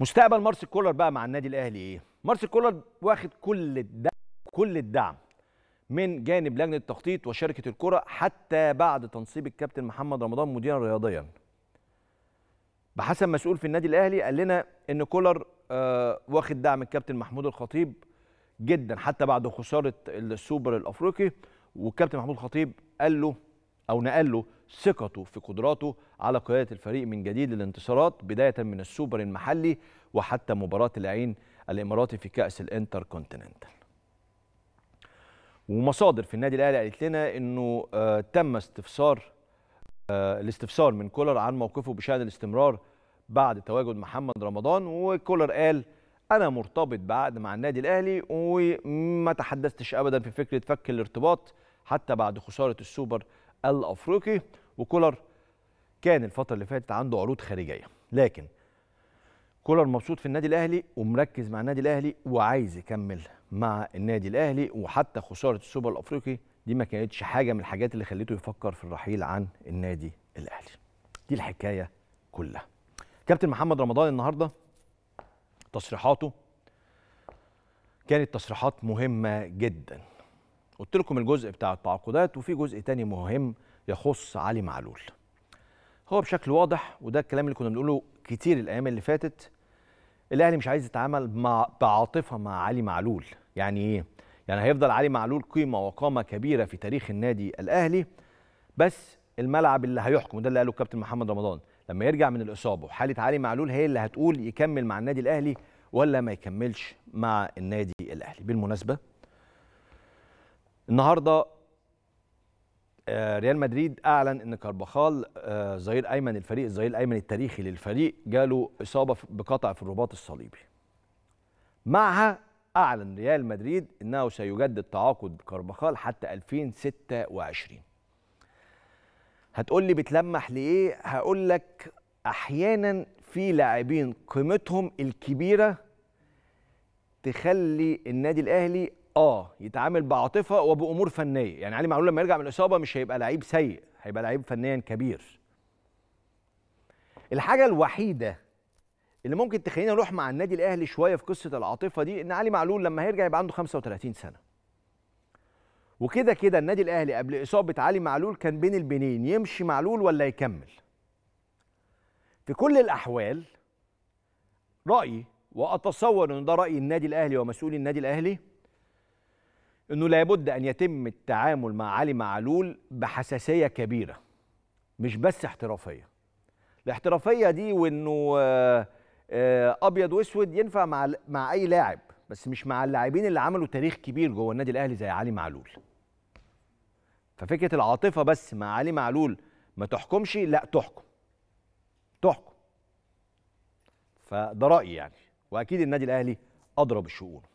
مستقبل مارسيل كولر بقى مع النادي الاهلي ايه مارسيل كولر واخد كل الدعم كل الدعم من جانب لجنه التخطيط وشركه الكره حتى بعد تنصيب الكابتن محمد رمضان مديرا رياضيا بحسب مسؤول في النادي الاهلي قال لنا ان كولر آه واخد دعم الكابتن محمود الخطيب جدا حتى بعد خساره السوبر الافريقي والكابتن محمود الخطيب قال له أو نقل له ثقته في قدراته على قيادة الفريق من جديد للانتصارات بداية من السوبر المحلي وحتى مباراة العين الإماراتي في كأس الانتر كونتيننتال ومصادر في النادي الاهلي قالت لنا انه آه تم استفسار آه الاستفسار من كولر عن موقفه بشان الاستمرار بعد تواجد محمد رمضان وكولر قال انا مرتبط بعقد مع النادي الاهلي وما تحدثتش ابدا في فكره فك الارتباط حتى بعد خساره السوبر الافريقي وكولر كان الفتره اللي فاتت عنده عروض خارجيه لكن كولر مبسوط في النادي الاهلي ومركز مع النادي الاهلي وعايز يكمل مع النادي الاهلي وحتى خساره السوبر الافريقي دي ما كانتش حاجه من الحاجات اللي خليته يفكر في الرحيل عن النادي الاهلي دي الحكايه كلها كابتن محمد رمضان النهارده تصريحاته كانت تصريحات مهمه جدا قلت لكم الجزء بتاع التعاقدات وفي جزء تاني مهم يخص علي معلول هو بشكل واضح وده الكلام اللي كنا بنقوله كتير الايام اللي فاتت الاهلي مش عايز يتعامل مع بعاطفه مع علي معلول يعني ايه يعني هيفضل علي معلول قيمه وقامه كبيره في تاريخ النادي الاهلي بس الملعب اللي هيحكم ده اللي قاله الكابتن محمد رمضان لما يرجع من الاصابه حاله علي معلول هي اللي هتقول يكمل مع النادي الاهلي ولا ما يكملش مع النادي الاهلي بالمناسبه النهارده آه، ريال مدريد اعلن ان كارباخال ظهير آه، ايمن الفريق الظهير الايمن التاريخي للفريق جاله اصابه بقطع في الرباط الصليبي معها اعلن ريال مدريد انه سيجدد تعاقد كارباخال حتى 2026 هتقول لي بتلمح لايه هقول لك احيانا في لاعبين قيمتهم الكبيره تخلي النادي الاهلي اه يتعامل بعاطفه وبامور فنيه يعني علي معلول لما يرجع من الاصابه مش هيبقى لعيب سيء هيبقى لعيب فنيا كبير الحاجه الوحيده اللي ممكن تخلينا نروح مع النادي الاهلي شويه في قصه العاطفه دي ان علي معلول لما هيرجع يبقى عنده 35 سنه وكده كده النادي الاهلي قبل اصابه علي معلول كان بين البنين يمشي معلول ولا يكمل في كل الاحوال رايي واتصور ان ده راي النادي الاهلي ومسؤولي النادي الاهلي انه لابد ان يتم التعامل مع علي معلول بحساسيه كبيره مش بس احترافيه الاحترافيه دي وانه آه، آه، ابيض واسود ينفع مع مع اي لاعب بس مش مع اللاعبين اللي عملوا تاريخ كبير جوه النادي الاهلي زي علي معلول ففكره العاطفه بس مع علي معلول ما تحكمش لا تحكم تحكم فده رايي يعني واكيد النادي الاهلي ادرى الشؤون